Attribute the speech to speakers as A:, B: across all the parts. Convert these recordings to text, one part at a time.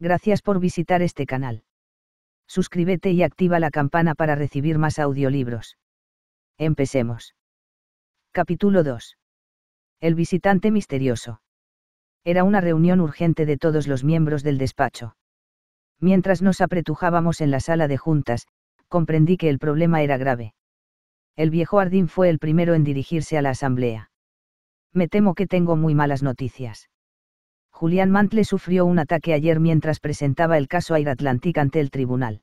A: Gracias por visitar este canal. Suscríbete y activa la campana para recibir más audiolibros. Empecemos. Capítulo 2. El visitante misterioso. Era una reunión urgente de todos los miembros del despacho. Mientras nos apretujábamos en la sala de juntas, comprendí que el problema era grave. El viejo Ardín fue el primero en dirigirse a la asamblea. Me temo que tengo muy malas noticias. Julián Mantle sufrió un ataque ayer mientras presentaba el caso Air Atlantic ante el tribunal.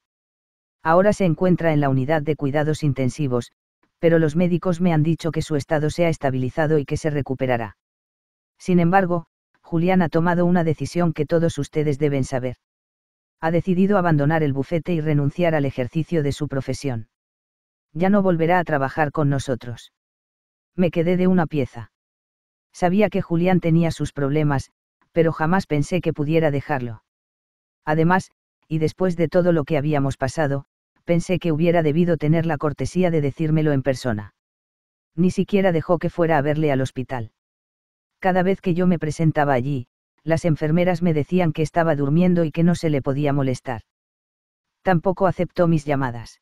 A: Ahora se encuentra en la unidad de cuidados intensivos, pero los médicos me han dicho que su estado se ha estabilizado y que se recuperará. Sin embargo, Julián ha tomado una decisión que todos ustedes deben saber. Ha decidido abandonar el bufete y renunciar al ejercicio de su profesión. Ya no volverá a trabajar con nosotros. Me quedé de una pieza. Sabía que Julián tenía sus problemas, pero jamás pensé que pudiera dejarlo. Además, y después de todo lo que habíamos pasado, pensé que hubiera debido tener la cortesía de decírmelo en persona. Ni siquiera dejó que fuera a verle al hospital. Cada vez que yo me presentaba allí, las enfermeras me decían que estaba durmiendo y que no se le podía molestar. Tampoco aceptó mis llamadas.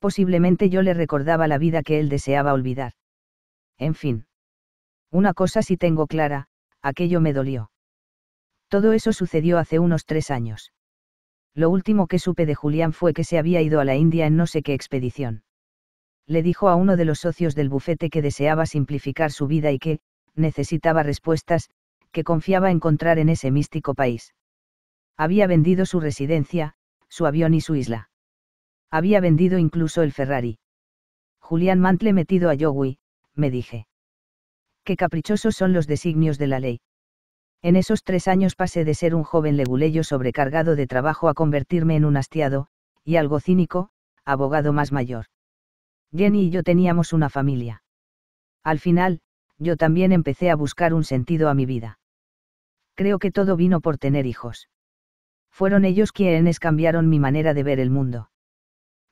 A: Posiblemente yo le recordaba la vida que él deseaba olvidar. En fin. Una cosa sí tengo clara, aquello me dolió. Todo eso sucedió hace unos tres años. Lo último que supe de Julián fue que se había ido a la India en no sé qué expedición. Le dijo a uno de los socios del bufete que deseaba simplificar su vida y que, necesitaba respuestas, que confiaba encontrar en ese místico país. Había vendido su residencia, su avión y su isla. Había vendido incluso el Ferrari. Julián Mantle metido a yogui me dije. Qué caprichosos son los designios de la ley. En esos tres años pasé de ser un joven leguleyo sobrecargado de trabajo a convertirme en un hastiado, y algo cínico, abogado más mayor. Jenny y yo teníamos una familia. Al final, yo también empecé a buscar un sentido a mi vida. Creo que todo vino por tener hijos. Fueron ellos quienes cambiaron mi manera de ver el mundo.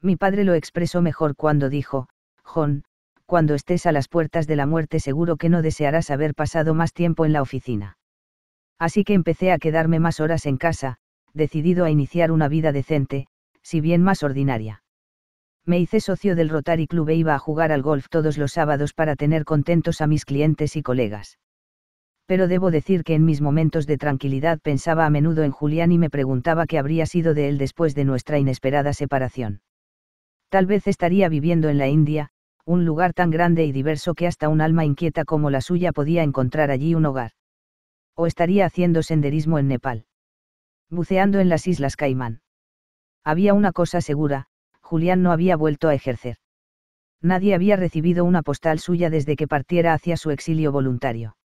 A: Mi padre lo expresó mejor cuando dijo, John, cuando estés a las puertas de la muerte seguro que no desearás haber pasado más tiempo en la oficina. Así que empecé a quedarme más horas en casa, decidido a iniciar una vida decente, si bien más ordinaria. Me hice socio del Rotary Club e iba a jugar al golf todos los sábados para tener contentos a mis clientes y colegas. Pero debo decir que en mis momentos de tranquilidad pensaba a menudo en Julián y me preguntaba qué habría sido de él después de nuestra inesperada separación. Tal vez estaría viviendo en la India, un lugar tan grande y diverso que hasta un alma inquieta como la suya podía encontrar allí un hogar o estaría haciendo senderismo en Nepal. Buceando en las Islas Caimán. Había una cosa segura, Julián no había vuelto a ejercer. Nadie había recibido una postal suya desde que partiera hacia su exilio voluntario.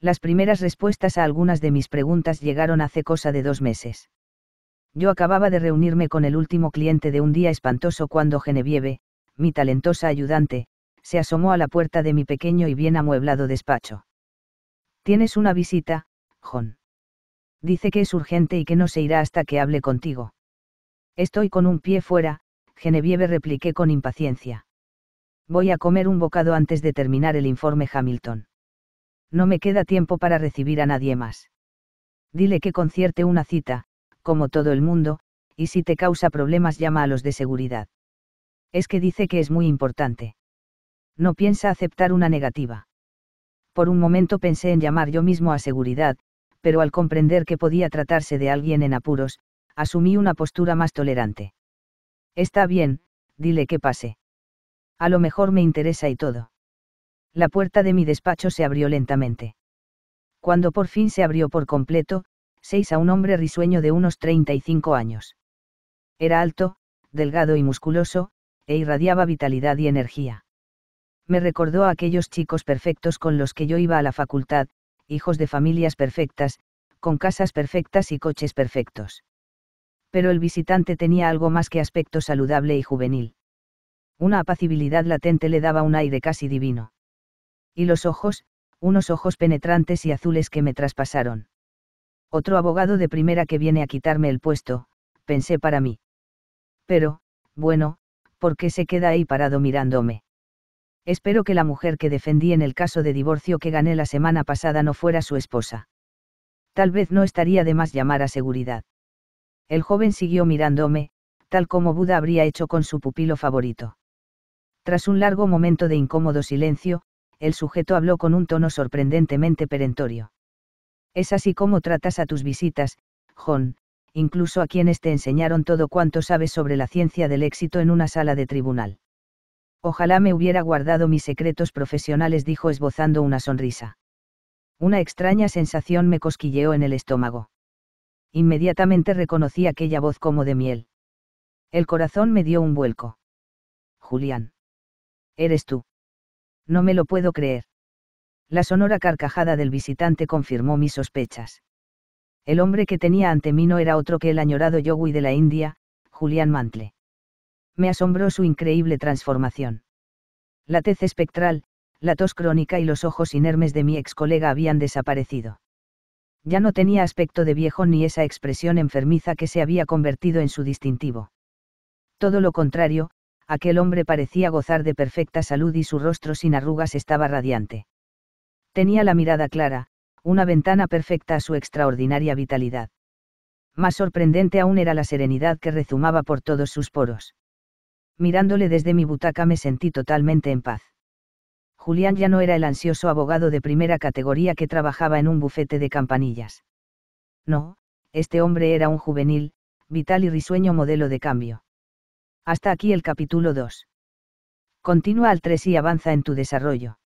A: Las primeras respuestas a algunas de mis preguntas llegaron hace cosa de dos meses. Yo acababa de reunirme con el último cliente de un día espantoso cuando Genevieve, mi talentosa ayudante, se asomó a la puerta de mi pequeño y bien amueblado despacho. Tienes una visita, John. Dice que es urgente y que no se irá hasta que hable contigo. Estoy con un pie fuera, Genevieve repliqué con impaciencia. Voy a comer un bocado antes de terminar el informe Hamilton. No me queda tiempo para recibir a nadie más. Dile que concierte una cita, como todo el mundo, y si te causa problemas llama a los de seguridad. Es que dice que es muy importante. No piensa aceptar una negativa por un momento pensé en llamar yo mismo a seguridad, pero al comprender que podía tratarse de alguien en apuros, asumí una postura más tolerante. Está bien, dile que pase. A lo mejor me interesa y todo. La puerta de mi despacho se abrió lentamente. Cuando por fin se abrió por completo, seis a un hombre risueño de unos 35 años. Era alto, delgado y musculoso, e irradiaba vitalidad y energía. Me recordó a aquellos chicos perfectos con los que yo iba a la facultad, hijos de familias perfectas, con casas perfectas y coches perfectos. Pero el visitante tenía algo más que aspecto saludable y juvenil. Una apacibilidad latente le daba un aire casi divino. Y los ojos, unos ojos penetrantes y azules que me traspasaron. Otro abogado de primera que viene a quitarme el puesto, pensé para mí. Pero, bueno, ¿por qué se queda ahí parado mirándome? Espero que la mujer que defendí en el caso de divorcio que gané la semana pasada no fuera su esposa. Tal vez no estaría de más llamar a seguridad. El joven siguió mirándome, tal como Buda habría hecho con su pupilo favorito. Tras un largo momento de incómodo silencio, el sujeto habló con un tono sorprendentemente perentorio. Es así como tratas a tus visitas, John, incluso a quienes te enseñaron todo cuanto sabes sobre la ciencia del éxito en una sala de tribunal. Ojalá me hubiera guardado mis secretos profesionales, dijo esbozando una sonrisa. Una extraña sensación me cosquilleó en el estómago. Inmediatamente reconocí aquella voz como de miel. El corazón me dio un vuelco. Julián. Eres tú. No me lo puedo creer. La sonora carcajada del visitante confirmó mis sospechas. El hombre que tenía ante mí no era otro que el añorado yogui de la India, Julián Mantle me asombró su increíble transformación. La tez espectral, la tos crónica y los ojos inermes de mi ex colega habían desaparecido. Ya no tenía aspecto de viejo ni esa expresión enfermiza que se había convertido en su distintivo. Todo lo contrario, aquel hombre parecía gozar de perfecta salud y su rostro sin arrugas estaba radiante. Tenía la mirada clara, una ventana perfecta a su extraordinaria vitalidad. Más sorprendente aún era la serenidad que rezumaba por todos sus poros. Mirándole desde mi butaca me sentí totalmente en paz. Julián ya no era el ansioso abogado de primera categoría que trabajaba en un bufete de campanillas. No, este hombre era un juvenil, vital y risueño modelo de cambio. Hasta aquí el capítulo 2. Continúa al 3 y avanza en tu desarrollo.